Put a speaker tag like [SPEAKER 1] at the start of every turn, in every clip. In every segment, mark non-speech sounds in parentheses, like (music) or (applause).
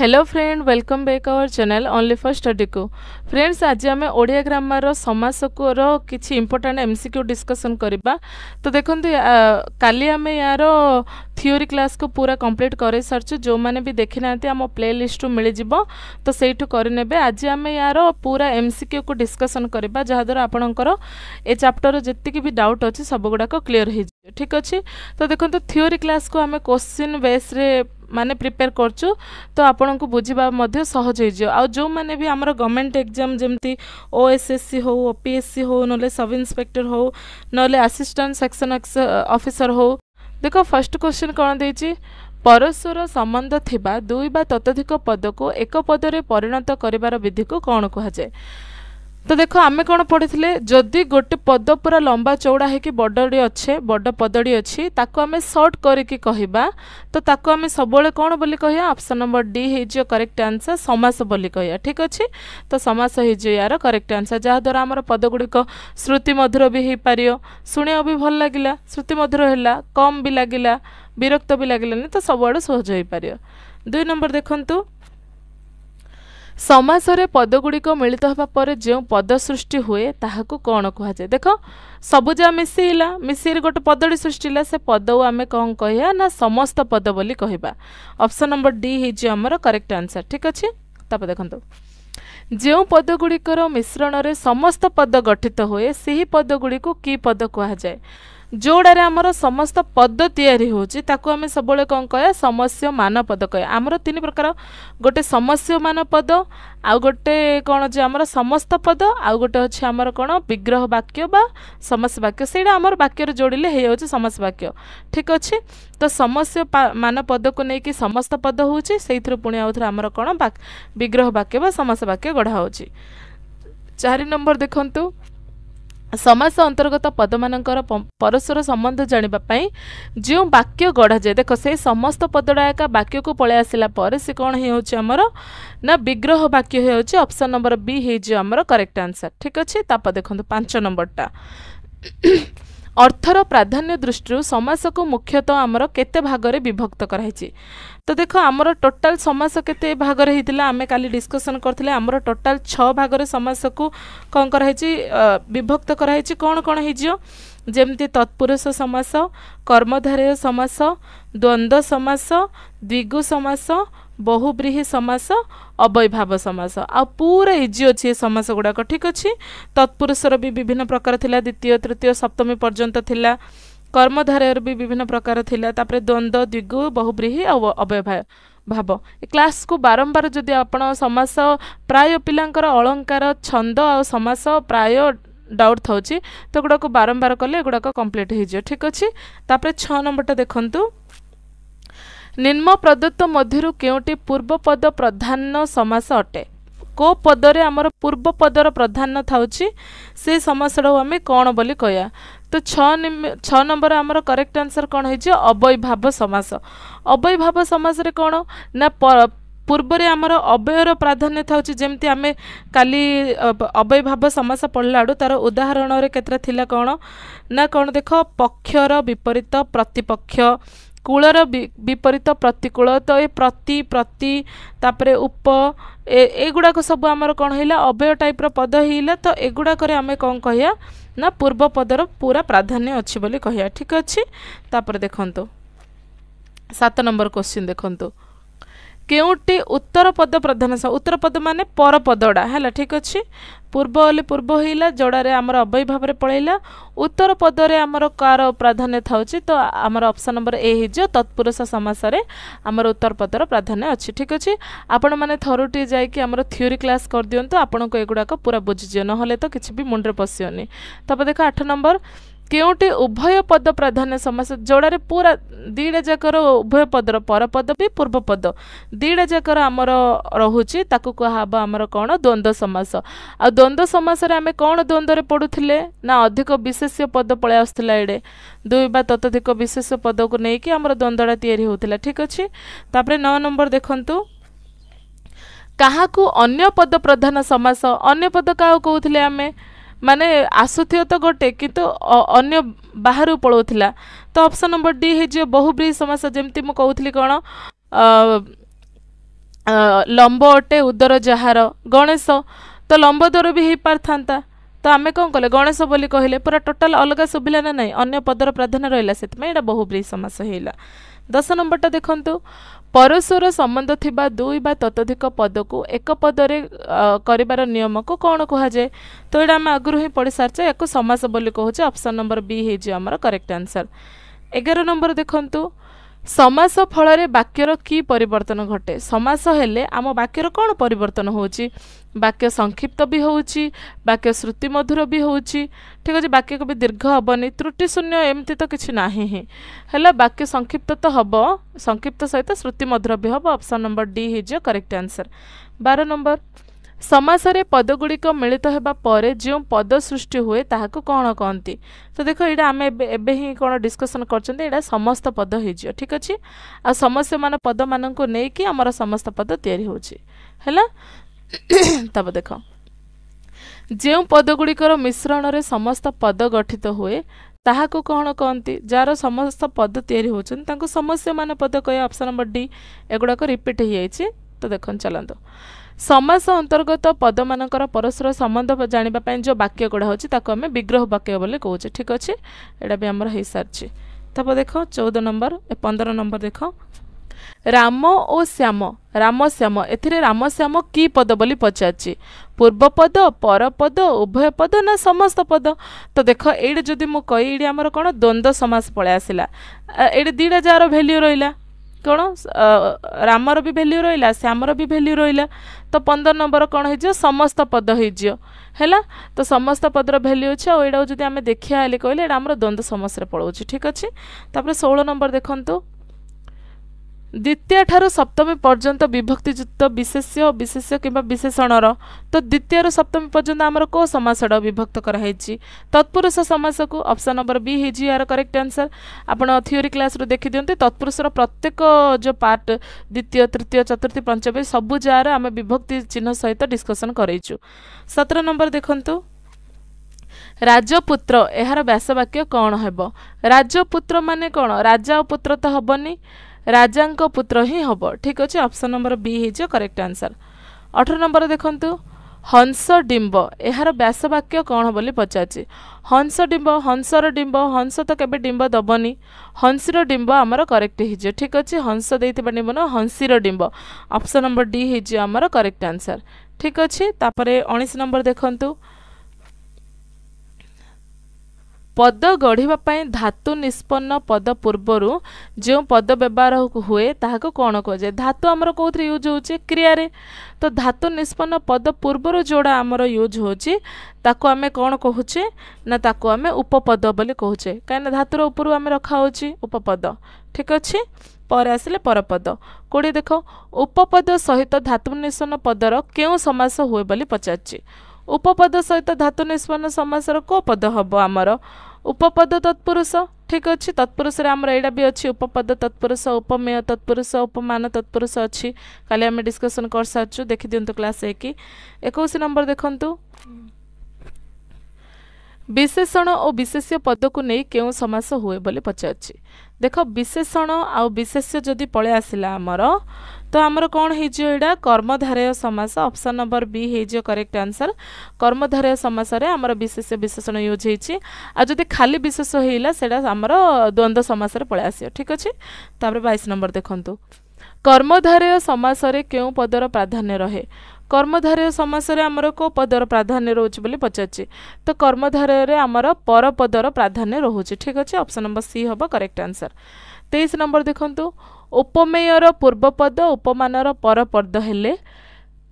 [SPEAKER 1] hello friend welcome back our channel only for study কু friends আজ আমি Odia grammar সমাসকুর কিছু ইম্পর্টাট এমসিকিউ ডিসকসন করা তো দেখুন কালি আমি ইয়ার থিওরি ক্লাসকে পুরা কমপ্লিট করে সারিছু যে বি দেখি না আম প্লে লিষ্ট্রু মিলিযোগ তো সেইটু করে নেবে আজ আমি ইয়ার পুরা এমসিকিউকে ডিসকসন করা যাদ্বারা আপনার এ চাপ্টর যেতিকি বি ডাউট অছি সবগুড়াক ক্লিয়ার হয়ে ঠিক ଅଛି ତ ଦେଖନ୍ତୁ ଥିଓରି କ୍ଲାସ୍କୁ ଆମେ କୋଶ୍ଚିନ୍ ବେସ୍ରେ ମାନେ ପ୍ରିପେୟାର କରୁଛୁ ତ ଆପଣଙ୍କୁ ବୁଝିବା ମଧ୍ୟ ସହଜ ହେଇଯିବ ଆଉ ଯେଉଁମାନେ ବି ଆମର ଗଭର୍ଣ୍ଣମେଣ୍ଟ ଏକ୍ଜାମ୍ ଯେମିତି ଓ ଏସ୍ ଏସ୍ ସି ହଉ ଓ ପି ଏସ୍ ସି ହଉ ନହେଲେ ସବ୍ ଇନ୍ସପେକ୍ଟର ହଉ ନହେଲେ ଆସିଷ୍ଟାଣ୍ଟ ସେକ୍ସନ୍ ଅଫିସର ହଉ ଦେଖ ଫାର୍ଷ୍ଟ କ୍ୱେଶ୍ଚିନ୍ କ'ଣ ଦେଇଛି ପରସ୍ପର ସମ୍ବନ୍ଧ ଥିବା ଦୁଇ ବା ତତଧିକ ପଦକୁ ଏକ ପଦରେ ପରିଣତ କରିବାର ବିଧିକୁ କ'ଣ କୁହାଯାଏ ତ ଦେଖ ଆମେ କ'ଣ ପଢ଼ିଥିଲେ ଯଦି ଗୋଟେ ପଦ ପୁରା ଲମ୍ବା ଚଉଡ଼ା ହେଇକି ବଡ଼ଟି ଅଛେ ବଡ଼ ପଦଟି ଅଛି ତାକୁ ଆମେ ସର୍ଟ କରିକି କହିବା ତ ତାକୁ ଆମେ ସବୁବେଳେ କ'ଣ ବୋଲି କହିବା ଅପସନ୍ ନମ୍ବର ଡି ହେଇଯିବ କରେକ୍ଟ ଆନ୍ସର୍ ସମାସ ବୋଲି କହିବା ଠିକ୍ ଅଛି ତ ସମାସ ହେଇଯିବ ଏହାର କରେକ୍ଟ ଆନ୍ସର୍ ଯାହାଦ୍ୱାରା ଆମର ପଦଗୁଡ଼ିକ ଶ୍ରୁତି ମଧୁର ବି ହେଇପାରିବ ଶୁଣିବାକୁ ବି ଭଲ ଲାଗିଲା ଶ୍ରୁତି ମଧୁର ହେଲା କମ୍ ବି ଲାଗିଲା ବିରକ୍ତ ବି ଲାଗିଲାନି ତ ସବୁଆଡ଼େ ସହଜ ହେଇପାରିବ ଦୁଇ ନମ୍ବର ଦେଖନ୍ତୁ ସମାସରେ ପଦଗୁଡ଼ିକ ମିଳିତ ହେବା ପରେ ଯେଉଁ ପଦ ସୃଷ୍ଟି ହୁଏ ତାହାକୁ କ'ଣ କୁହାଯାଏ ଦେଖ ସବୁଜ ମିଶିଲା ମିଶିକିରି ଗୋଟେ ପଦଟି ସୃଷ୍ଟି ହେଲା ସେ ପଦକୁ ଆମେ କ'ଣ କହିବା ନା ସମସ୍ତ ପଦ ବୋଲି କହିବା ଅପସନ୍ ନମ୍ବର ଡି ହେଇଛି ଆମର କରେକ୍ଟ ଆନ୍ସର୍ ଠିକ୍ ଅଛି ତାପରେ ଦେଖନ୍ତୁ ଯେଉଁ ପଦଗୁଡ଼ିକର ମିଶ୍ରଣରେ ସମସ୍ତ ପଦ ଗଠିତ ହୁଏ ସେହି ପଦଗୁଡ଼ିକୁ କି ପଦ କୁହାଯାଏ ଯେଉଁଟାରେ ଆମର ସମସ୍ତ ପଦ ତିଆରି ହେଉଛି ତାକୁ ଆମେ ସବୁବେଳେ କ'ଣ କହିବା ସମସ୍ୟ ମାନ ପଦ କହିବା ଆମର ତିନି ପ୍ରକାର ଗୋଟେ ସମସ୍ୟ ମାନ ପଦ ଆଉ ଗୋଟେ କ'ଣ ଯେ ଆମର ସମସ୍ତ ପଦ ଆଉ ଗୋଟେ ହେଉଛି ଆମର କ'ଣ ବିଗ୍ରହ ବାକ୍ୟ ବା ସମସ୍ୟା ବାକ୍ୟ ସେଇଟା ଆମର ବାକ୍ୟରେ ଯୋଡ଼ିଲେ ହେଇଯାଉଛି ସମସ୍ୟା ବାକ୍ୟ ଠିକ୍ ଅଛି ତ ସମସ୍ୟା ମାନ ପଦକୁ ନେଇକି ସମସ୍ତ ପଦ ହେଉଛି ସେଇଥିରୁ ପୁଣି ଆଉଥରେ ଆମର କ'ଣ ବିଗ୍ରହ ବାକ୍ୟ ବା ସମସ୍ୟା ବାକ୍ୟ ଗଢ଼ା ହେଉଛି ଚାରି ନମ୍ବର ଦେଖନ୍ତୁ ସମାସ ଅନ୍ତର୍ଗତ ପଦମାନଙ୍କର ପରସ୍ପର ସମ୍ବନ୍ଧ ଜାଣିବା ପାଇଁ ଯେଉଁ ବାକ୍ୟ ଗଢ଼ାଯାଏ ଦେଖ ସେଇ ସମସ୍ତ ପଦଟା ଏକା ବାକ୍ୟକୁ ପଳାଇ ଆସିଲା ପରେ ସେ କ'ଣ ହେଉଛି ଆମର ନା ବିଗ୍ରହ ବାକ୍ୟ ହେଉଛି ଅପସନ୍ ନମ୍ବର ବି ହେଇଯିବ ଆମର କରେକ୍ଟ ଆନ୍ସର୍ ଠିକ୍ ଅଛି ତାପରେ ଦେଖନ୍ତୁ ପାଞ୍ଚ ନମ୍ବରଟା ଅର୍ଥର ପ୍ରାଧାନ୍ୟ ଦୃଷ୍ଟିରୁ ସମାସକୁ ମୁଖ୍ୟତଃ ଆମର କେତେ ଭାଗରେ ବିଭକ୍ତ କରାଯାଇଛି ତ ଦେଖ ଆମର ଟୋଟାଲ ସମାସ କେତେ ଭାଗରେ ହେଇଥିଲା ଆମେ କାଲି ଡିସ୍କସନ୍ କରିଥିଲେ ଆମର ଟୋଟାଲ ଛଅ ଭାଗରେ ସମାସକୁ କ'ଣ କରାହେଇଛି ବିଭକ୍ତ କରାହେଇଛି କ'ଣ କ'ଣ ହେଇଯିବ ଯେମିତି ତତ୍ପୁରୁଷ ସମାସ କର୍ମଧାରୟ ସମାସ ଦ୍ୱନ୍ଦ୍ୱ ସମାସ ଦ୍ୱିଗୁ ସମାସ ବହୁବ୍ରୀହି ସମାସ ଅବୈଭାବ ସମାସ ଆଉ ପୁରା ଇଜି ଅଛି ଏ ସମାସ ଗୁଡ଼ାକ ଠିକ୍ ଅଛି ତତ୍ପୁରୁଷର ବି ବିଭିନ୍ନ ପ୍ରକାର ଥିଲା ଦ୍ୱିତୀୟ ତୃତୀୟ ସପ୍ତମୀ ପର୍ଯ୍ୟନ୍ତ ଥିଲା କର୍ମଧାରାର ବି ବିଭିନ୍ନ ପ୍ରକାର ଥିଲା ତାପରେ ଦ୍ୱନ୍ଦ୍ୱ ଦ୍ୱିଗୁ ବହୁବ୍ରିହି ଆଉ ଅବୟଭାବ ଭାବ ଏ କ୍ଲାସ୍କୁ ବାରମ୍ବାର ଯଦି ଆପଣ ସମାସ ପ୍ରାୟ ପିଲାଙ୍କର ଅଳଙ୍କାର ଛନ୍ଦ ଆଉ ସମାସ ପ୍ରାୟ ଡାଉଟ୍ ଥାଉଛି ତ ଏଗୁଡ଼ାକୁ ବାରମ୍ବାର କଲେ ଏଗୁଡ଼ାକ କମ୍ପ୍ଲିଟ୍ ହୋଇଯିବ ଠିକ୍ ଅଛି ତାପରେ ଛଅ ନମ୍ବରଟା ଦେଖନ୍ତୁ ନିମ୍ନ ପ୍ରଦତ୍ତ ମଧ୍ୟରୁ କେଉଁଟି ପୂର୍ବପଦ ପ୍ରଧାନ୍ୟ ସମାସ ଅଟେ କେଉଁ ପଦରେ ଆମର ପୂର୍ବପଦର ପ୍ରାଧାନ୍ୟ ଥାଉଛି ସେ ସମାସଟାକୁ ଆମେ କ'ଣ ବୋଲି କହିବା ତ ଛଅ ଛଅ ନମ୍ବର ଆମର କରେକ୍ଟ ଆନ୍ସର କ'ଣ ହେଇଛି ଅବୈଭାବ ସମାସ ଅବୈଭାବ ସମାସରେ କ'ଣ ନା ପୂର୍ବରେ ଆମର ଅବୟର ପ୍ରାଧାନ୍ୟ ଥାଉଛି ଯେମିତି ଆମେ କାଲି ଅବୈଭାବ ସମାସ ପଢ଼ିଲା ପଢ଼ିଲାଠୁ ତା'ର ଉଦାହରଣରେ କେତେଟା ଥିଲା କ'ଣ ନା କ'ଣ ଦେଖ ପକ୍ଷର ବିପରୀତ ପ୍ରତିପକ୍ଷ କୂଳର ବିପରୀତ ପ୍ରତିକୂଳ ତ ଏ ପ୍ରତି ପ୍ରତି ତାପରେ ଉପ ଏଗୁଡ଼ାକ ସବୁ ଆମର କ'ଣ ହେଲା ଅବୟ ଟାଇପ୍ର ପଦ ହେଇଗଲା ତ ଏଗୁଡ଼ାକରେ ଆମେ କ'ଣ କହିବା ନା ପୂର୍ବ ପଦର ପୁରା ପ୍ରାଧାନ୍ୟ ଅଛି ବୋଲି କହିବା ଠିକ୍ ଅଛି ତାପରେ ଦେଖନ୍ତୁ ସାତ ନମ୍ବର କୋଶ୍ଚିନ୍ ଦେଖନ୍ତୁ କେଉଁଠି ଉତ୍ତରପଦ ପ୍ରଧାନ ସ ଉତ୍ତରପଦ ମାନେ ପରପଦଡ଼ା ହେଲା ଠିକ୍ ଅଛି ପୂର୍ବ ବୋଲି ପୂର୍ବ ହେଇଗଲା ଯୋଡ଼ାରେ ଆମର ଅବୟ ଭାବରେ ପଳେଇଲା ପଦରେ ଆମର କାହାର ପ୍ରାଧାନ୍ୟ ଥାଉଛି ତ ଆମର ଅପ୍ସନ୍ ନମ୍ବର ଏ ହେଇଯିବ ତତ୍ପୁରୁଷ ସମାସରେ ଆମର ଉତ୍ତର ପଦର ପ୍ରାଧାନ୍ୟ ଅଛି ଠିକ୍ ଅଛି ଆପଣମାନେ ଥରୁଟି ଯାଇକି ଆମର ଥିଓରି କ୍ଲାସ୍ କରିଦିଅନ୍ତୁ ଆପଣଙ୍କୁ ଏଗୁଡ଼ାକ ପୁରା ବୁଝିଯିବ ନହେଲେ ତ କିଛି ବି ମୁଣ୍ଡରେ ପଶିବନି ତାପରେ ଦେଖ ଆଠ ନମ୍ବର କେଉଁଠି ଉଭୟ ପଦ ପ୍ରାଧାନ୍ୟ ସମାସ ଯୋଡ଼ାରେ ପୁରା ଦୁଇଟା ଯାକର ଉଭୟ ପଦର ପରପଦ ବି ପୂର୍ବପଦ ଦୁଇଟା ଯାକର ଆମର ରହୁଛି ତାକୁ କୁହାହେବ ଆମର କ'ଣ ଦ୍ୱନ୍ଦ୍ୱ ସମାସ ଆଉ ଦ୍ୱନ୍ଦ୍ୱ ସମାସରେ ଆମେ କ'ଣ ଦ୍ୱନ୍ଦ୍ୱରେ ପଡ଼ୁଥିଲେ ନା ଅଧିକ ବିଶେଷ ପଦ ପଳାଇ ଆସୁଥିଲା ଏଡ଼େ ଦୁଇ ବା ତତଧିକ ବିଶେଷ ପଦକୁ ନେଇକି ଆମର ଦ୍ୱନ୍ଦ୍ୱଟା ତିଆରି ହେଉଥିଲା ଠିକ୍ ଅଛି ତାପରେ ନଅ ନମ୍ବର ଦେଖନ୍ତୁ କାହାକୁ ଅନ୍ୟ ପଦ ପ୍ରଧାନ ସମାସ ଅନ୍ୟ ପଦ କାହାକୁ କହୁଥିଲେ ଆମେ ମାନେ ଆସୁଥିବ ତ ଗୋଟେ କିନ୍ତୁ ଅନ୍ୟ ବାହାରୁ ପଳାଉଥିଲା ତ ଅପସନ୍ ନମ୍ବର ଡି ହେଇଯିବ ବହୁବ୍ରିଜ ସମାସ ଯେମିତି ମୁଁ କହୁଥିଲି କ'ଣ ଲମ୍ବ ଅଟେ ଉଦର ଯାହାର ଗଣେଶ ତ ଲମ୍ବ ଦର ବି ହେଇପାରିଥାନ୍ତା ତ ଆମେ କ'ଣ କଲେ ଗଣେଶ ବୋଲି କହିଲେ ପୁରା ଟୋଟାଲ୍ ଅଲଗା ସୁବିଧା ନା ନାହିଁ ଅନ୍ୟ ପଦର ପ୍ରାଧାନ୍ୟ ରହିଲା ସେଥିପାଇଁ ଏଇଟା ବହୁବ୍ରିଜ ସମାସ ହେଇଗଲା ଦଶ ନମ୍ବରଟା ଦେଖନ୍ତୁ ପରସ୍ପର ସମ୍ବନ୍ଧ ଥିବା ଦୁଇ ବା ତତଧିକ ପଦକୁ ଏକ ପଦରେ କରିବାର ନିୟମକୁ କ'ଣ କୁହାଯାଏ ତ ଏଇଟା ଆମେ ଆଗରୁ ହିଁ ପଢ଼ିସାରିଛେ ଏହାକୁ ସମାସ ବୋଲି କହୁଛେ ଅପସନ୍ ନମ୍ବର ବି ହେଇଯିବ ଆମର କରେକ୍ଟ ଆନ୍ସର ଏଗାର ନମ୍ବର ଦେଖନ୍ତୁ ସମାସ ଫଳରେ ବାକ୍ୟର କି ପରିବର୍ତ୍ତନ ଘଟେ ସମାସ ହେଲେ ଆମ ବାକ୍ୟର କ'ଣ ପରିବର୍ତ୍ତନ ହେଉଛି ବାକ୍ୟ ସଂକ୍ଷିପ୍ତ ବି ହେଉଛି ବାକ୍ୟ ଶ୍ରୁତି ମଧୁର ବି ହେଉଛି ଠିକ୍ ଅଛି ବାକ୍ୟ କେବେ ଦୀର୍ଘ ହେବନି ତ୍ରୁଟି ଶୂନ୍ୟ ଏମିତି ତ କିଛି ନାହିଁ ହିଁ ହେଲା ବାକ୍ୟ ସଂକ୍ଷିପ୍ତ ତ ହେବ ସଂକ୍ଷିପ୍ତ ସହିତ ଶ୍ରୁତି ମଧୁର ବି ହେବ ଅପସନ୍ ନମ୍ବର ଡି ହେଇଯିବ କରେକ୍ଟ ଆନ୍ସର ବାର ନମ୍ବର ସମାସରେ ପଦଗୁଡ଼ିକ ମିଳିତ ହେବା ପରେ ଯେଉଁ ପଦ ସୃଷ୍ଟି ହୁଏ ତାହାକୁ କ'ଣ କହନ୍ତି ତ ଦେଖ ଏଇଟା ଆମେ ଏବେ ଏବେ ହିଁ କ'ଣ ଡିସ୍କସନ୍ କରୁଛନ୍ତି ଏଇଟା ସମସ୍ତ ପଦ ହୋଇଯିବ ଠିକ୍ ଅଛି ଆଉ ସମସ୍ୟମାନ ପଦମାନଙ୍କୁ ନେଇକି ଆମର ସମସ୍ତ ପଦ ତିଆରି ହେଉଛି ହେଲା (coughs) ତାପରେ ଦେଖ ଯେଉଁ ପଦଗୁଡ଼ିକର ମିଶ୍ରଣରେ ସମସ୍ତ ପଦ ଗଠିତ ହୁଏ ତାହାକୁ କ'ଣ କହନ୍ତି ଯାହାର ସମସ୍ତ ପଦ ତିଆରି ହେଉଛନ୍ତି ତାଙ୍କୁ ସମସ୍ୟମାନ ପଦ କହିବା ଅପ୍ସନ୍ ନମ୍ବର ଡି ଏଗୁଡ଼ାକ ରିପିଟ୍ ହୋଇଯାଇଛି ତ ଦେଖନ୍ତୁ ଚାଲନ୍ତୁ ସମାସ ଅନ୍ତର୍ଗତ ପଦମାନଙ୍କର ପରସ୍ପର ସମ୍ବନ୍ଧ ଜାଣିବା ପାଇଁ ଯେଉଁ ବାକ୍ୟ ଗୁଡ଼ା ହେଉଛି ତାକୁ ଆମେ ବିଗ୍ରହ ବାକ୍ୟ ବୋଲି କହୁଛେ ଠିକ୍ ଅଛି ଏଇଟା ବି ଆମର ହେଇସାରିଛି ତାପରେ ଦେଖ ଚଉଦ ନମ୍ବର ଏ ପନ୍ଦର ନମ୍ବର ଦେଖ ରାମ ଓ ଶ୍ୟାମ ରାମଶ୍ୟାମ ଏଥିରେ ରାମଶ୍ୟାମ କି ପଦ ବୋଲି ପଚାରିଛି ପୂର୍ବ ପଦ ପରପଦ ଉଭୟ ପଦ ନା ସମସ୍ତ ପଦ ତ ଦେଖ ଏଇଟା ଯଦି ମୁଁ କହି ଏଇଠି ଆମର କ'ଣ ଦ୍ୱନ୍ଦ୍ୱ ସମାସ ପଳାଇ ଆସିଲା ଏଇଠି ଦୁଇଟା ଯାହାର ଭାଲ୍ୟୁ ରହିଲା କ'ଣ ରାମର ବି ଭ୍ୟାଲ୍ୟୁ ରହିଲା ଶ୍ୟାମର ବି ଭ୍ୟାଲ୍ୟୁ ରହିଲା ତ ପନ୍ଦର ନମ୍ବର କ'ଣ ହେଇଯିବ ସମସ୍ତ ପଦ ହେଇଯିବ ହେଲା ତ ସମସ୍ତ ପଦର ଭ୍ୟାଲ୍ୟୁ ଅଛି ଆଉ ଏଇଟାକୁ ଯଦି ଆମେ ଦେଖିବା ହେଲେ କହିଲେ ଏଇଟା ଆମର ଦ୍ୱନ୍ଦ୍ୱ ସମସ୍ୟାରେ ପଳାଉଛି ଠିକ୍ ଅଛି ତାପରେ ଷୋହଳ ନମ୍ବର ଦେଖନ୍ତୁ ଦ୍ୱିତୀୟଠାରୁ ସପ୍ତମୀ ପର୍ଯ୍ୟନ୍ତ ବିଭକ୍ତିଯୁକ୍ତ ବିଶେଷ୍ୟ ବିଶେଷ୍ୟ କିମ୍ବା ବିଶେଷଣର ତ ଦ୍ୱିତୀୟରୁ ସପ୍ତମୀ ପର୍ଯ୍ୟନ୍ତ ଆମର କେଉଁ ସମାସଡ଼ ବିଭକ୍ତ କରାହେଇଛି ତତ୍ପୁରୁଷ ସମାସକୁ ଅପ୍ସନ୍ ନମ୍ବର ବି ହେଇଯିବ ଏହାର କରେକ୍ଟ ଆନ୍ସର୍ ଆପଣ ଥିଓରି କ୍ଲାସ୍ରୁ ଦେଖିଦିଅନ୍ତି ତତ୍ପୁରୁଷର ପ୍ରତ୍ୟେକ ଯେଉଁ ପାର୍ଟ ଦ୍ୱିତୀୟ ତୃତୀୟ ଚତୁର୍ଥୀ ପଞ୍ଚମୀ ସବୁ ଯାହାର ଆମେ ବିଭକ୍ତି ଚିହ୍ନ ସହିତ ଡିସ୍କସନ୍ କରାଇଛୁ ସତର ନମ୍ବର ଦେଖନ୍ତୁ ରାଜପୁତ୍ର ଏହାର ବ୍ୟାସବାକ୍ୟ କ'ଣ ହେବ ରାଜପୁତ୍ର ମାନେ କ'ଣ ରାଜା ଓ ପୁତ୍ର ତ ହେବନି ରାଜାଙ୍କ ପୁତ୍ର ହିଁ ହେବ ଠିକ୍ ଅଛି ଅପସନ୍ ନମ୍ବର ବି ହେଇଯିବ କରେକ୍ଟ ଆନ୍ସର ଅଠର ନମ୍ବର ଦେଖନ୍ତୁ ହଂସ ଡିମ୍ବ ଏହାର ବ୍ୟାସବାକ୍ୟ କ'ଣ ବୋଲି ପଚାରୁଛି ହଂସ ଡିମ୍ବ ହଂସର ଡିମ୍ବ ହଂସ ତ କେବେ ଡିମ୍ବ ଦେବନି ହଂସୀର ଡିମ୍ବ ଆମର କରେକ୍ଟ ହେଇଯିବ ଠିକ୍ ଅଛି ହଂସ ଦେଇଥିବା ଡିମ୍ବ ନୁହଁ ହଂସୀର ଡିମ୍ବ ଅପସନ୍ ନମ୍ବର ଡି ହେଇଯିବ ଆମର କରେକ୍ଟ ଆନ୍ସର ଠିକ୍ ଅଛି ତାପରେ ଉଣେଇଶ ନମ୍ବର ଦେଖନ୍ତୁ ପଦ ଗଢ଼ିବା ପାଇଁ ଧାତୁ ନିଷ୍ପନ୍ନ ପଦ ପୂର୍ବରୁ ଯେଉଁ ପଦ ବ୍ୟବହାର ହୁଏ ତାହାକୁ କ'ଣ କୁହାଯାଏ ଧାତୁ ଆମର କେଉଁଥିରେ ୟୁଜ୍ ହେଉଛି କ୍ରିୟାରେ ତ ଧାତୁ ନିଷ୍ପନ୍ନ ପଦ ପୂର୍ବରୁ ଯେଉଁଟା ଆମର ୟୁଜ୍ ହେଉଛି ତାକୁ ଆମେ କ'ଣ କହୁଛେ ନା ତାକୁ ଆମେ ଉପପଦ ବୋଲି କହୁଛେ କାହିଁକିନା ଧାତୁର ଉପରୁ ଆମେ ରଖାହେଉଛି ଉପପଦ ଠିକ୍ ଅଛି ପରେ ଆସିଲେ ପରପଦ କେଉଁଠି ଦେଖ ଉପପଦ ସହିତ ଧାତୁ ନିଷ୍ପନ୍ନ ପଦର କେଉଁ ସମାସ ହୁଏ ବୋଲି ପଚାରୁଛି उपपद सहित धातु निस्वन समाज को पद हे अब उपपद तत्पुरुष ठीक अझ तत्पुरुष र भी एउटा उपपद तत्पुरुष उपमेय तत्पुरुष उपमान तत्पुरुष अझ कालेसकसन गरिसकु देखिदिनु क्लास एकैसि नम्बर देखु ବିଶେଷଣ ଓ ବିଶେଷ୍ୟ ପଦକୁ ନେଇ କେଉଁ ସମାସ ହୁଏ ବୋଲି ପଚାରୁଛି ଦେଖ ବିଶେଷଣ ଆଉ ବିଶେଷ୍ୟ ଯଦି ପଳେଇ ଆସିଲା ଆମର ତ ଆମର କ'ଣ ହେଇଯିବ ଏଇଟା କର୍ମଧାରୟ ସମାସ ଅପସନ୍ ନମ୍ବର ବି ହେଇଯିବ କରେକ୍ଟ ଆନ୍ସର କର୍ମଧାରୟ ସମାସରେ ଆମର ବିଶେଷ୍ୟ ବିଶେଷଣ ୟୁଜ୍ ହେଇଛି ଆଉ ଯଦି ଖାଲି ବିଶେଷ ହେଇଗଲା ସେଇଟା ଆମର ଦ୍ୱନ୍ଦ୍ୱ ସମାସରେ ପଳେଇ ଆସିବ ଠିକ୍ ଅଛି ତାପରେ ବାଇଶ ନମ୍ବର ଦେଖନ୍ତୁ କର୍ମଧାରୟ ସମାସରେ କେଉଁ ପଦର ପ୍ରାଧାନ୍ୟ ରହେ କର୍ମଧାରୟ ସମାସରେ ଆମର କେଉଁ ପଦର ପ୍ରାଧାନ୍ୟ ରହୁଛି ବୋଲି ପଚାରୁଛି ତ କର୍ମଧାରୟରେ ଆମର ପର ପଦର ପ୍ରାଧାନ୍ୟ ରହୁଛି ଠିକ୍ ଅଛି ଅପ୍ସନ୍ ନମ୍ବର ସି ହେବ କରେକ୍ଟ ଆନ୍ସର୍ ତେଇଶ ନମ୍ବର ଦେଖନ୍ତୁ ଉପମେୟର ପୂର୍ବ ପଦ ଉପମାନର ପର ପଦ ହେଲେ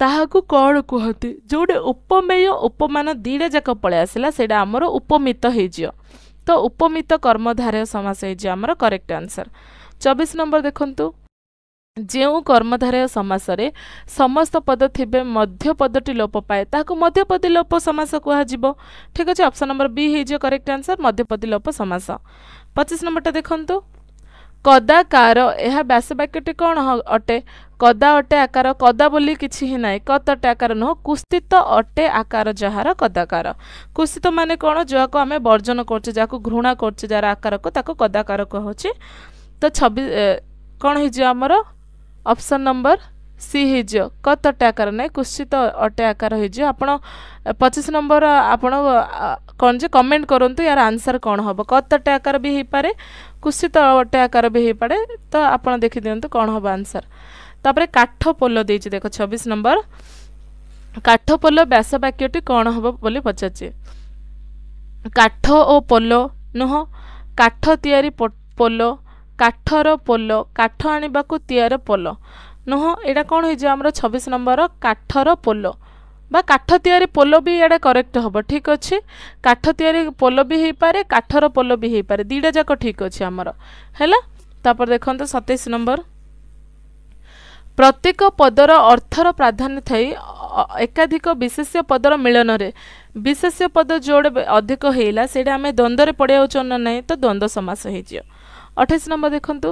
[SPEAKER 1] ତାହାକୁ କ'ଣ କୁହନ୍ତି ଯେଉଁଠି ଉପମେୟ ଉପମାନ ଦୁଇଟା ଯାକ ପଳାଇ ଆସିଲା ସେଇଟା ଆମର ଉପମିତ ହେଇଯିବ ତ ଉପମିତ କର୍ମଧାରୟ ସମାସ ହେଇଯିବ ଆମର କରେକ୍ଟ ଆନ୍ସର୍ ଚବିଶ ନମ୍ବର ଦେଖନ୍ତୁ ଯେଉଁ କର୍ମଧାରୟ ସମାସରେ ସମସ୍ତ ପଦ ଥିବେ ମଧ୍ୟ ପଦଟି ଲୋପ ପାଏ ତାହାକୁ ମଧ୍ୟପଦୀ ଲୋପ ସମାସ କୁହାଯିବ ଠିକ୍ ଅଛି ଅପ୍ସନ୍ ନମ୍ବର ବି ହେଇଯିବ କରେକ୍ଟ ଆନ୍ସର ମଧ୍ୟପଦୀ ଲୋପ ସମାସ ପଚିଶ ନମ୍ବରଟା ଦେଖନ୍ତୁ କଦାକାର ଏହା ବ୍ୟାସବାକ୍ୟଟି କ'ଣ ଅଟେ କଦା ଅଟେ ଆକାର କଦା ବୋଲି କିଛି ହିଁ ନାହିଁ କତ୍ ଅଟେ ଆକାର ନୁହଁ କୁସ୍ତିତ ଅଟେ ଆକାର ଯାହାର କଦାକାର କୁସ୍ତିତ ମାନେ କ'ଣ ଯାହାକୁ ଆମେ ବର୍ଜନ କରୁଛେ ଯାହାକୁ ଘୃଣା କରୁଛେ ଯାହାର ଆକାରକୁ ତାକୁ କଦାକାର କହୁଛି ତ ଛବି କ'ଣ ହେଇଯିବ ଆମର ଅପସନ୍ ନମ୍ବର ସି ହେଇଯିବ କତ୍ ଅଟ୍ଟାକାର ନାହିଁ କୁଶ୍ଚିତ ଅଟ୍ଟାକାର ହେଇଯିବ ଆପଣ ପଚିଶ ନମ୍ବର ଆପଣ କ'ଣ ଯେ କମେଣ୍ଟ କରନ୍ତୁ ୟାର ଆନ୍ସର୍ କ'ଣ ହେବ କତ୍ ଅଟ୍ଟାକାର ବି ହେଇପାରେ କୁଶ୍ଚିତ ଅଟ୍ଟାକାର ବି ହେଇପାରେ ତ ଆପଣ ଦେଖିଦିଅନ୍ତୁ କ'ଣ ହେବ ଆନ୍ସର୍ ତାପରେ କାଠ ପୋଲ ଦେଇଛି ଦେଖ ଛବିଶ ନମ୍ବର କାଠ ପୋଲ ବ୍ୟାସ ବାକ୍ୟଟି କ'ଣ ହେବ ବୋଲି ପଚାରିଛି କାଠ ଓ ପୋଲ ନୁହଁ କାଠ ତିଆରି ପୋଲ କାଠର ପୋଲ କାଠ ଆଣିବାକୁ ତିଆରି ପୋଲ ନୁହଁ ଏଇଟା କ'ଣ ହେଇଯିବ ଆମର ଛବିଶ ନମ୍ବର କାଠର ପୋଲ ବା କାଠ ତିଆରି ପୋଲ ବି ଇଆଡ଼େ କରେକ୍ଟ ହେବ ଠିକ୍ ଅଛି କାଠ ତିଆରି ପୋଲ ବି ହେଇପାରେ କାଠର ପୋଲ ବି ହେଇପାରେ ଦୁଇଟା ଯାକ ଠିକ୍ ଅଛି ଆମର ହେଲା ତାପରେ ଦେଖନ୍ତୁ ସତେଇଶ ନମ୍ବର ପ୍ରତ୍ୟେକ ପଦର ଅର୍ଥର ପ୍ରାଧାନ୍ୟ ଥାଇ ଏକାଧିକ ବିଶେଷ ପଦର ମିଳନରେ ବିଶେଷ ପଦ ଯେଉଁଟା ଅଧିକ ହେଇଗଲା ସେଇଟା ଆମେ ଦ୍ୱନ୍ଦ୍ୱରେ ପଡ଼ିଯାଉଛ ନା ନାହିଁ ତ ଦ୍ୱନ୍ଦ୍ୱ ସମାସ ହେଇଯିବ ଅଠେଇଶ ନମ୍ବର ଦେଖନ୍ତୁ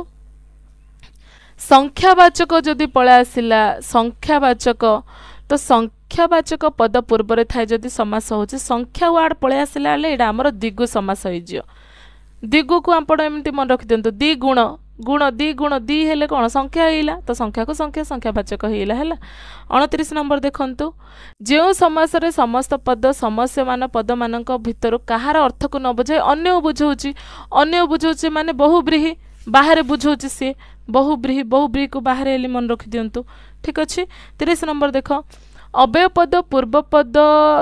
[SPEAKER 1] ସଂଖ୍ୟାବାଚକ ଯଦି ପଳାଇ ଆସିଲା ସଂଖ୍ୟାବାଚକ ତ ସଂଖ୍ୟାବାଚକ ପଦ ପୂର୍ବରେ ଥାଏ ଯଦି ସମାସ ହେଉଛି ସଂଖ୍ୟା ୱାର୍ଡ଼ ପଳାଇ ଆସିଲା ହେଲେ ଏଇଟା ଆମର ଦିଗୁ ସମାସ ହେଇଯିବ ଦିଗୁକୁ ଆପଣ ଏମିତି ମନେ ରଖିଦିଅନ୍ତୁ ଦ୍ୱିଗୁଣ ଗୁଣ ଦୁଇ ଗୁଣ ଦୁଇ ହେଲେ କ'ଣ ସଂଖ୍ୟା ହେଇଗଲା ତ ସଂଖ୍ୟାକୁ ସଂଖ୍ୟା ସଂଖ୍ୟାବାଚକ ହେଇଗଲା ହେଲା ଅଣତିରିଶ ନମ୍ବର ଦେଖନ୍ତୁ ଯେଉଁ ସମାସରେ ସମସ୍ତ ପଦ ସମସ୍ୟମାନ ପଦମାନଙ୍କ ଭିତରୁ କାହାର ଅର୍ଥକୁ ନ ବୁଝାଇ ଅନ୍ୟ ବୁଝାଉଛି ଅନ୍ୟ ବୁଝାଉଛି ମାନେ ବହୁ ବ୍ରିହି ବାହାରେ ବୁଝାଉଛି ସିଏ ବହୁ ବ୍ରିହି ବହୁ ବ୍ରିହିକୁ ବାହାରେ ହେଲେ ମନେ ରଖିଦିଅନ୍ତୁ ଠିକ୍ ଅଛି ତିରିଶ ନମ୍ବର ଦେଖ ଅବ୍ୟୟପଦ ପୂର୍ବପଦ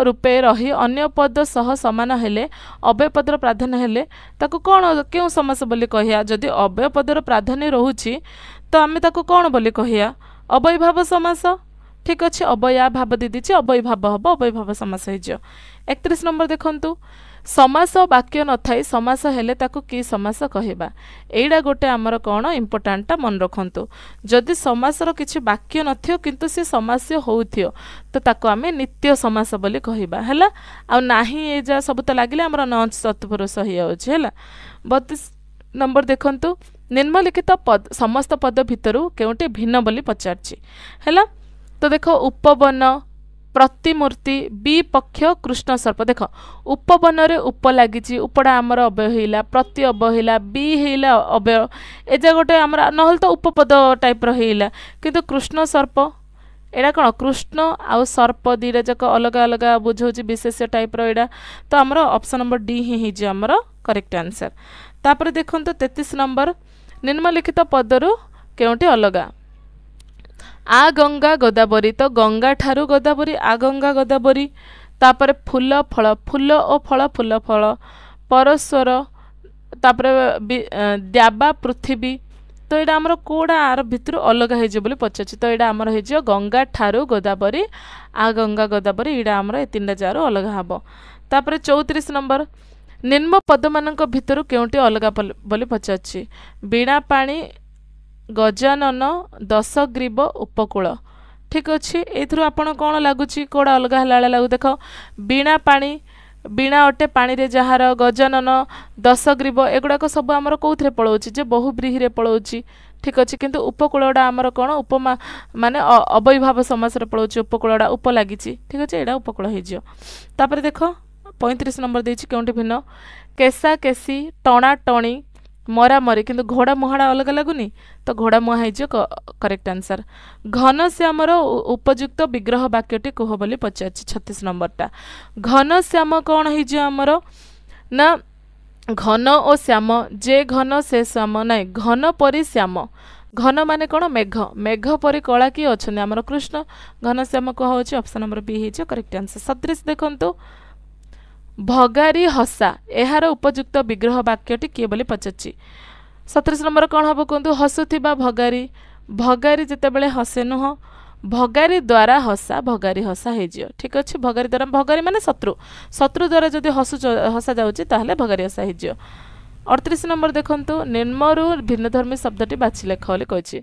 [SPEAKER 1] ରୂପେ ରହି ଅନ୍ୟ ପଦ ସହ ସମାନ ହେଲେ ଅବ୍ୟୟପଦର ପ୍ରାଧାନ୍ୟ ହେଲେ ତାକୁ କ'ଣ କେଉଁ ସମସ୍ୟା ବୋଲି କହିବା ଯଦି ଅବ୍ୟୟପଦର ପ୍ରାଧାନ୍ୟ ରହୁଛି ତ ଆମେ ତାକୁ କ'ଣ ବୋଲି କହିବା ଅବୈଭାବ ସମାସ ଠିକ୍ ଅଛି ଅବୟା ଭାବ ଦେଇଦେଇଛି ଅବୈଭାବ ହେବ ଅବୈଭାବ ସମାସ ହେଇଯିବ ଏକତିରିଶ ନମ୍ବର ଦେଖନ୍ତୁ ସମାସ ବାକ୍ୟ ନଥାଇ ସମାସ ହେଲେ ତାକୁ କି ସମାସ କହିବା ଏଇଟା ଗୋଟେ ଆମର କ'ଣ ଇମ୍ପୋର୍ଟାଣ୍ଟଟା ମନେ ରଖନ୍ତୁ ଯଦି ସମାସର କିଛି ବାକ୍ୟ ନଥିବ କିନ୍ତୁ ସେ ସମାସ ହେଉଥିବ ତ ତାକୁ ଆମେ ନିତ୍ୟ ସମାସ ବୋଲି କହିବା ହେଲା ଆଉ ନାହିଁ ଏ ଯାହା ସବୁ ତ ଲାଗିଲେ ଆମର ନଞ୍ଚ ଚତୁପୁରୁଷ ହେଇଯାଉଛି ହେଲା ବତିଶ ନମ୍ବର ଦେଖନ୍ତୁ ନିମ୍ନଲିଖିତ ପଦ ସମସ୍ତ ପଦ ଭିତରୁ କେଉଁଠି ଭିନ୍ନ ବୋଲି ପଚାରିଛି ହେଲା ତ ଦେଖ ଉପବନ ପ୍ରତିମୂର୍ତ୍ତି ବି ପକ୍ଷ କୃଷ୍ଣ ସର୍ପ ଦେଖ ଉପବନରେ ଉପ ଲାଗିଛି ଉପଟା ଆମର ଅବୟ ହେଇଲା ପ୍ରତି ଅବୟ ହେଇଲା ବି ହେଇଲା ଅବୟ ଏଯା ଗୋଟେ ଆମର ନହେଲେ ତ ଉପପଦ ଟାଇପ୍ର ହେଇଲା କିନ୍ତୁ କୃଷ୍ଣ ସର୍ପ ଏଇଟା କ'ଣ କୃଷ୍ଣ ଆଉ ସର୍ପ ଦୁଇଟା ଯାକ ଅଲଗା ଅଲଗା ବୁଝାଉଛି ବିଶେଷ ଟାଇପ୍ର ଏଇଟା ତ ଆମର ଅପ୍ସନ୍ ନମ୍ବର ଡି ହିଁ ହେଇଛି ଆମର କରେକ୍ଟ ଆନ୍ସର୍ ତାପରେ ଦେଖନ୍ତୁ ତେତିଶ ନମ୍ବର ନିମ୍ନଲିଖିତ ପଦରୁ କେଉଁଠି ଅଲଗା ଆ ଗଙ୍ଗା ଗୋଦାବରୀ ତ ଗଙ୍ଗା ଠାରୁ ଗୋଦାବରୀ ଆ ଗଙ୍ଗା ଗୋଦାବରୀ ତାପରେ ଫୁଲ ଫଳ ଫୁଲ ଓ ଫଳ ଫୁଲ ଫଳ ପରସ୍ୱର ତାପରେ ଦ୍ୟାବା ପୃଥିବୀ ତ ଏଇଟା ଆମର କେଉଁଟା ଆର ଭିତରୁ ଅଲଗା ହେଇଯିବ ବୋଲି ପଚାରୁଛି ତ ଏଇଟା ଆମର ହେଇଯିବ ଗଙ୍ଗା ଠାରୁ ଗୋଦାବରୀ ଆ ଗଙ୍ଗା ଗୋଦାବରୀ ଏଇଟା ଆମର ଏ ତିନିଟା ଜାଗାରୁ ଅଲଗା ହେବ ତାପରେ ଚଉତିରିଶ ନମ୍ବର ନିମ୍ନ ପଦମାନଙ୍କ ଭିତରୁ କେଉଁଠି ଅଲଗା ବୋଲି ପଚାରୁଛି ବିଣା ପାଣି ଗଜାନନ ଦଶଗ୍ରୀବ ଉପକୂଳ ଠିକ୍ ଅଛି ଏଇଥିରୁ ଆପଣ କ'ଣ ଲାଗୁଛି କେଉଁଟା ଅଲଗା ହେଲା ଭଳିଆ ଲାଗୁଛି ଦେଖ ବିଣା ପାଣି ବିଣା ଅଟେ ପାଣିରେ ଯାହାର ଗଜାନନ ଦଶଗ୍ରୀବ ଏଗୁଡ଼ାକ ସବୁ ଆମର କେଉଁଥିରେ ପଳାଉଛି ଯେ ବହୁ ବହୁବ୍ରିହିରେ ପଳାଉଛି ଠିକ୍ ଅଛି କିନ୍ତୁ ଉପକୂଳଟା ଆମର କ'ଣ ଉପମା ମାନେ ଅବୈଭାବ ସମାସରେ ପଳାଉଛି ଉପକୂଳଟା ଉପ ଲାଗିଛି ଠିକ୍ ଅଛି ଏଇଟା ଉପକୂଳ ହେଇଯିବ ତାପରେ ଦେଖ ପଇଁତିରିଶ ନମ୍ବର ଦେଇଛି କେଉଁଠି ଭିନ୍ନ କେଶା କେଶି ଟଣା ଟଣି ମରାମରି କିନ୍ତୁ ଘୋଡ଼ା ମୁହାଁଡ଼ା ଅଲଗା ଲାଗୁନି ତ ଘୋଡ଼ା ମୁହାଁ ହେଇଯିବ କରେକ୍ଟ ଆନ୍ସର ଘନଶ୍ୟାମର ଉପଯୁକ୍ତ ବିଗ୍ରହ ବାକ୍ୟଟି କୁହ ବୋଲି ପଚାରିଛି ଛତିଶ ନମ୍ବରଟା ଘନଶ୍ୟାମ କ'ଣ ହେଇଯିବ ଆମର ନା ଘନ ଓ ଶ୍ୟାମ ଯେ ଘନ ସେ ଶ୍ୟାମ ନାହିଁ ଘନ ପରି ଶ୍ୟାମ ଘନ ମାନେ କ'ଣ ମେଘ ମେଘ ପରି କଳା କିଏ ଅଛନ୍ତି ଆମର କୃଷ୍ଣ ଘନଶ୍ୟାମ କୁହା ହେଉଛି ଅପ୍ସନ୍ ନମ୍ବର ବି ହେଇଯିବ କରେକ୍ଟ ଆନ୍ସର ସତିଶ ଦେଖନ୍ତୁ ଭଗାରି ହସା ଏହାର ଉପଯୁକ୍ତ ବିଗ୍ରହ ବାକ୍ୟଟି କିଏ ବୋଲି ପଚାରିଛି ସତେଇଶ ନମ୍ବର କ'ଣ ହେବ କୁହନ୍ତୁ ହସୁଥିବା ଭଗାରି ଭଗାରି ଯେତେବେଳେ ହସେ ନୁହଁ ଭଗାରି ଦ୍ୱାରା ହସା ଭଗାରି ହସା ହେଇଯିବ ଠିକ୍ ଅଛି ଭଗାରି ଦ୍ୱାରା ଭଗାରି ମାନେ ଶତ୍ରୁ ଶତ୍ରୁ ଦ୍ୱାରା ଯଦି ହସୁ ହସା ଯାଉଛି ତାହେଲେ ଭଗାରି ହସା ହେଇଯିବ ଅଠତିରିଶ ନମ୍ବର ଦେଖନ୍ତୁ ନିମ୍ନରୁ ଭିନ୍ନଧର୍ମୀ ଶବ୍ଦଟି ବାଛି ଲେଖ ବୋଲି କହିଛି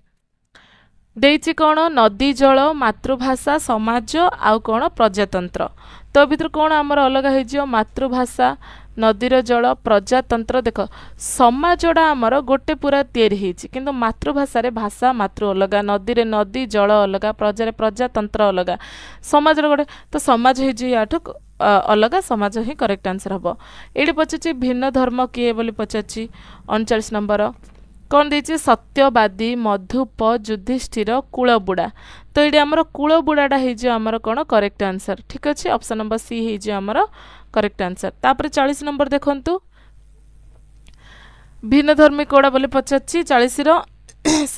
[SPEAKER 1] ଦେଇଛି କ'ଣ ନଦୀ ଜଳ ମାତୃଭାଷା ସମାଜ ଆଉ କ'ଣ ପ୍ରଜାତନ୍ତ୍ର ତ ଭିତରୁ କ'ଣ ଆମର ଅଲଗା ହେଇଯିବ ମାତୃଭାଷା ନଦୀର ଜଳ ପ୍ରଜାତନ୍ତ୍ର ଦେଖ ସମାଜଟା ଆମର ଗୋଟେ ପୁରା ତିଆରି ହେଇଛି କିନ୍ତୁ ମାତୃଭାଷାରେ ଭାଷା ମାତୃ ଅଲଗା ନଦୀରେ ନଦୀ ଜଳ ଅଲଗା ପ୍ରଜାରେ ପ୍ରଜାତନ୍ତ୍ର ଅଲଗା ସମାଜର ଗୋଟେ ତ ସମାଜ ହେଇଛି ୟାଠୁ ଅଲଗା ସମାଜ ହିଁ କରେକ୍ଟ ଆନ୍ସର ହେବ ଏଇଠି ପଚାରିଛି ଭିନ୍ନ ଧର୍ମ କିଏ ବୋଲି ପଚାରିଛି ଅଣଚାଳିଶ ନମ୍ବର କ'ଣ ଦେଇଛି ସତ୍ୟବାଦୀ ମଧୁପ ଯୁଧିଷ୍ଠିର କୁଳବୁଡ଼ା ତ ଏଇଠି ଆମର କୁଳବୁଡ଼ାଟା ହେଇଯିବ ଆମର କ'ଣ କରେକ୍ଟ ଆନ୍ସର୍ ଠିକ୍ ଅଛି ଅପସନ୍ ନମ୍ବର ସି ହେଇଯିବ ଆମର କରେକ୍ଟ ଆନ୍ସର୍ ତାପରେ ଚାଳିଶ ନମ୍ବର ଦେଖନ୍ତୁ ଭିନ୍ନଧର୍ମୀ କୋଉଟା ବୋଲି ପଚାରିଛି ଚାଳିଶର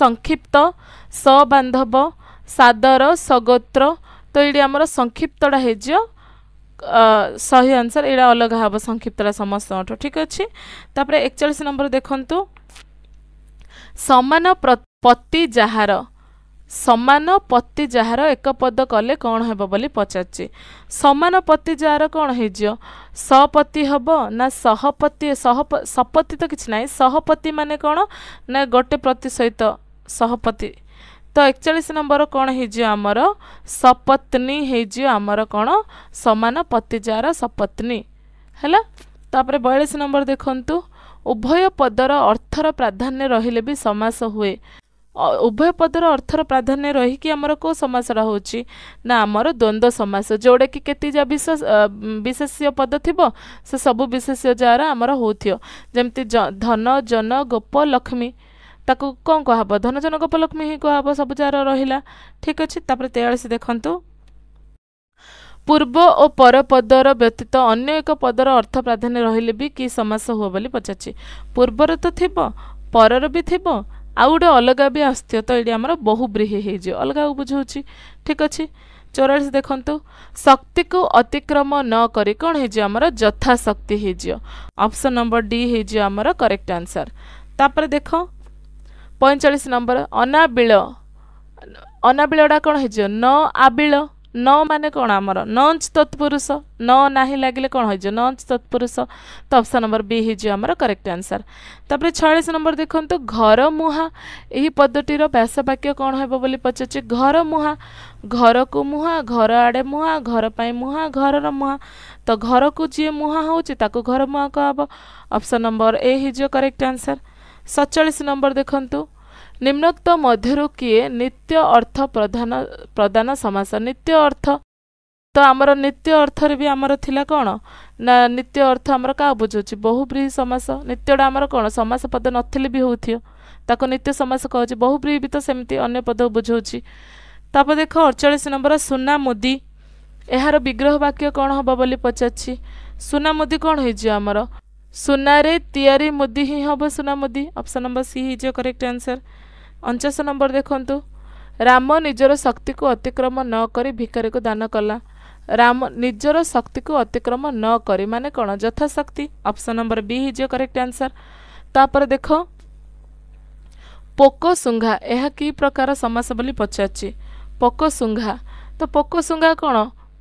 [SPEAKER 1] ସଂକ୍ଷିପ୍ତ ସବାନ୍ଧବ ସାଦର ସଗୋତ୍ର ତ ଏଇଠି ଆମର ସଂକ୍ଷିପ୍ତଟା ହେଇଯିବ ସହି ଆନ୍ସର୍ ଏଇଟା ଅଲଗା ହେବ ସଂକ୍ଷିପ୍ତଟା ସମସ୍ତଙ୍କଠୁ ଠିକ୍ ଅଛି ତାପରେ ଏକଚାଳିଶ ନମ୍ବର ଦେଖନ୍ତୁ ସମାନ ପତି ଯାହାର ସମାନ ପତି ଯାହାର ଏକ ପଦ କଲେ କ'ଣ ହେବ ବୋଲି ପଚାରୁଛି ସମାନ ପତି ଯାହାର କ'ଣ ହେଇଯିବ ସପତି ହେବ ନା ସହପତି ସହ ସପତି ତ କିଛି ନାହିଁ ସହପତି ମାନେ କ'ଣ ନା ଗୋଟେ ପ୍ରତି ସହିତ ସହପତି ତ ଏକଚାଳିଶ ନମ୍ବର କ'ଣ ହେଇଯିବ ଆମର ସପତ୍ନୀ ହେଇଯିବ ଆମର କ'ଣ ସମାନ ପତି ଯାହାର ସପତ୍ନୀ ହେଲା ତାପରେ ବୟାଳିଶ ନମ୍ବର ଦେଖନ୍ତୁ ଉଭୟ ପଦର ଅର୍ଥର ପ୍ରାଧାନ୍ୟ ରହିଲେ ବି ସମାସ ହୁଏ ଉଭୟ ପଦର ଅର୍ଥର ପ୍ରାଧାନ୍ୟ ରହିକି ଆମର କେଉଁ ସମାସ ରହୁଛି ନା ଆମର ଦ୍ୱନ୍ଦ୍ୱ ସମାସ ଯେଉଁଟାକି କେତେ ଯାହା ବିଶେଷ ବିଶେଷ୍ୟ ପଦ ଥିବ ସେ ସବୁ ବିଶେଷ୍ୟ ଯାହାର ଆମର ହେଉଥିବ ଯେମିତି ଧନ ଜନ ଗୋପ ଲକ୍ଷ୍ମୀ ତାକୁ କ'ଣ କୁହାହେବ ଧନଜନ ଗୋପଲକ୍ଷ୍ମୀ ହିଁ କୁହାହେବ ସବୁ ଯାହାର ରହିଲା ଠିକ୍ ଅଛି ତାପରେ ତେୟାଳିଶ ଦେଖନ୍ତୁ ପୂର୍ବ ଓ ପର ପଦର ବ୍ୟତୀତ ଅନ୍ୟ ଏକ ପଦର ଅର୍ଥ ପ୍ରାଧାନ୍ୟ ରହିଲେ ବି କି ସମାସ ହୁଅ ବୋଲି ପଚାରିଛି ପୂର୍ବର ତ ଥିବ ପରର ବି ଥିବ ଆଉ ଗୋଟେ ଅଲଗା ବି ଆସୁଥିବ ତ ଏଇଠି ଆମର ବହୁ ବ୍ରିହି ହେଇଯିବ ଅଲଗା ବୁଝାଉଛି ଠିକ୍ ଅଛି ଚଉରାଳିଶ ଦେଖନ୍ତୁ ଶକ୍ତିକୁ ଅତିକ୍ରମ ନ କରି କ'ଣ ହେଇଯିବ ଆମର ଯଥାଶକ୍ତି ହେଇଯିବ ଅପସନ୍ ନମ୍ବର ଡି ହେଇଯିବ ଆମର କରେକ୍ଟ ଆନ୍ସର୍ ତାପରେ ଦେଖ ପଇଁଚାଳିଶ ନମ୍ବର ଅନାବିଳ ଅନାବିଳଟା କ'ଣ ହେଇଯିବ ନ ଆବିଳ ନ ମାନେ କ'ଣ ଆମର ନଞ୍ଚ ତତ୍ପୁରୁଷ ନ ନାହିଁ ଲାଗିଲେ କ'ଣ ହେଇଯିବ ନଞ୍ଚ ତତ୍ପୁରୁଷ ତ ଅପ୍ସନ୍ ନମ୍ବର ବି ହେଇଯିବ ଆମର କରେକ୍ଟ ଆନ୍ସର୍ ତାପରେ ଛୟାଳିଶ ନମ୍ବର ଦେଖନ୍ତୁ ଘର ମୁହାଁ ଏହି ପଦଟିର ବ୍ୟାସବାକ୍ୟ କ'ଣ ହେବ ବୋଲି ପଚାରୁଛି ଘର ମୁହାଁ ଘରକୁ ମୁହାଁ ଘର ଆଡ଼େ ମୁହାଁ ଘର ପାଇଁ ମୁହାଁ ଘରର ମୁହାଁ ତ ଘରକୁ ଯିଏ ମୁହାଁ ହେଉଛି ତାକୁ ଘର ମୁହାଁ କୁହାହବ ଅପ୍ସନ୍ ନମ୍ବର ଏ ହେଇଯିବ କରେକ୍ଟ ଆନ୍ସର୍ ସତଚାଳିଶ ନମ୍ବର ଦେଖନ୍ତୁ ନିମ୍ନୋକ୍ତ ମଧ୍ୟରୁ କିଏ ନିତ୍ୟ ଅର୍ଥ ପ୍ରଧାନ ପ୍ରଧାନ ସମାସ ନିତ୍ୟ ଅର୍ଥ ତ ଆମର ନିତ୍ୟ ଅର୍ଥରେ ବି ଆମର ଥିଲା କ'ଣ ନା ନିତ୍ୟ ଅର୍ଥ ଆମର କାହା ବୁଝାଉଛି ବହୁବ୍ରୀହି ସମାସ ନିତ୍ୟଟା ଆମର କ'ଣ ସମାସ ପଦ ନଥିଲେ ବି ହେଉଥିବ ତାକୁ ନିତ୍ୟ ସମାସ କହୁଛି ବହୁବ୍ରୀହି ବି ତ ସେମିତି ଅନ୍ୟ ପଦ ବୁଝାଉଛି ତାପରେ ଦେଖ ଅଠଚାଳିଶ ନମ୍ବର ସୁନା ମୁଦି ଏହାର ବିଗ୍ରହ ବାକ୍ୟ କ'ଣ ହେବ ବୋଲି ପଚାରିଛି ସୁନା ମୁଦି କ'ଣ ହେଇଯିବ ଆମର ସୁନାରେ ତିଆରି ମୁଦି ହିଁ ହେବ ସୁନା ମୁଦି ଅପସନ୍ ନମ୍ବର ସି ହେଇଯିବ କରେକ୍ଟ ଆନ୍ସର୍ ଅଣଚାଶ ନମ୍ବର ଦେଖନ୍ତୁ ରାମ ନିଜର ଶକ୍ତିକୁ ଅତିକ୍ରମ ନ କରି ଭିକାରୀକୁ ଦାନ କଲା ରାମ ନିଜର ଶକ୍ତିକୁ ଅତିକ୍ରମ ନ କରି ମାନେ କ'ଣ ଯଥାଶକ୍ତି ଅପସନ୍ ନମ୍ବର ବି ହେଇଯିବ କରେକ୍ଟ ଆନ୍ସର ତାପରେ ଦେଖ ପୋକ ଶୁଙ୍ଘା ଏହା କି ପ୍ରକାର ସମାସ ବୋଲି ପଚାରୁଛି ପୋକ ଶୁଙ୍ଘା ତ ପୋକ ଶୁଙ୍ଘା କ'ଣ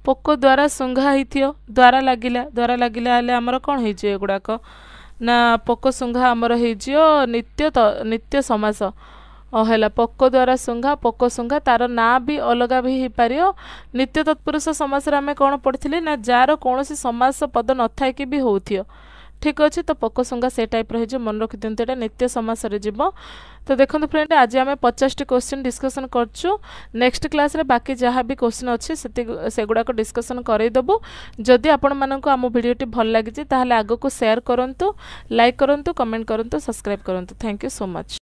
[SPEAKER 1] ପୋକ ଦ୍ୱାରା ଶୁଙ୍ଘା ହେଇଥିବ ଦ୍ୱାରା ଲାଗିଲା ଦ୍ୱାରା ଲାଗିଲା ହେଲେ ଆମର କ'ଣ ହେଇଯିବ ଏଗୁଡ଼ାକ ନା ପୋକ ଶୁଙ୍ଘା ଆମର ହେଇଯିବ ନିତ୍ୟ ନିତ୍ୟ ସମାସ ହେଲା ପୋକ ଦ୍ୱାରା ଶୁଙ୍ଘା ପୋକ ଶୁଙ୍ଘା ତାର ନାଁ ବି ଅଲଗା ବି ହେଇପାରିବ ନିତ୍ୟ ତତ୍ପୁରୁଷ ସମାସରେ ଆମେ କ'ଣ ପଢ଼ିଥିଲେ ନା ଯାହାର କୌଣସି ସମାସ ପଦ ନଥାଇକି ବି ହେଉଥିବ ଠିକ୍ ଅଛି ତ ପୋକ ଶୁଙ୍ଘା ସେ ଟାଇପ୍ର ହେଇଯିବ ମନେ ରଖିଦିଅନ୍ତୁ ଏଇଟା ନିତ୍ୟ ସମାସରେ ଯିବ ତ ଦେଖନ୍ତୁ ଫ୍ରେଣ୍ଡ ଆଜି ଆମେ ପଚାଶଟି କୋଶ୍ଚିନ୍ ଡିସ୍କସନ୍ କରୁଛୁ ନେକ୍ସଟ କ୍ଲାସ୍ରେ ବାକି ଯାହା ବି କୋଶ୍ଚିନ୍ ଅଛି ସେତି ସେଗୁଡ଼ାକ ଡିସ୍କସନ୍ କରାଇଦେବୁ ଯଦି ଆପଣମାନଙ୍କୁ ଆମ ଭିଡ଼ିଓଟି ଭଲ ଲାଗିଛି ତାହେଲେ ଆଗକୁ ସେୟାର କରନ୍ତୁ ଲାଇକ୍ କରନ୍ତୁ କମେଣ୍ଟ କରନ୍ତୁ ସବସ୍କ୍ରାଇବ୍ କରନ୍ତୁ ଥ୍ୟାଙ୍କ ୟୁ ସୋ ମଚ୍